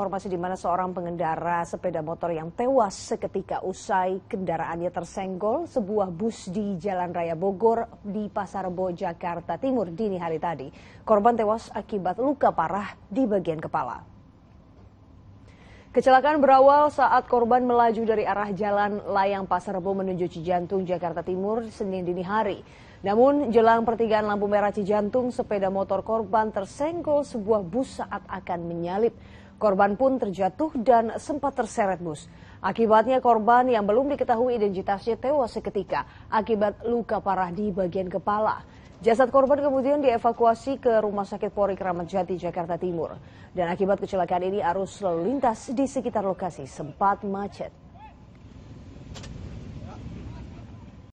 informasi di mana seorang pengendara sepeda motor yang tewas seketika usai kendaraannya tersenggol sebuah bus di Jalan Raya Bogor di Pasar Bo, Jakarta Timur dini hari tadi. Korban tewas akibat luka parah di bagian kepala. Kecelakaan berawal saat korban melaju dari arah jalan Layang Pasarbo menuju Cijantung, Jakarta Timur, Senin dini hari. Namun, jelang pertigaan lampu merah Cijantung, sepeda motor korban tersenggol sebuah bus saat akan menyalip. Korban pun terjatuh dan sempat terseret bus. Akibatnya korban yang belum diketahui identitasnya tewas seketika akibat luka parah di bagian kepala. Jasad korban kemudian dievakuasi ke Rumah Sakit Polri Kramat Jati, Jakarta Timur. Dan akibat kecelakaan ini arus lalu lintas di sekitar lokasi sempat macet.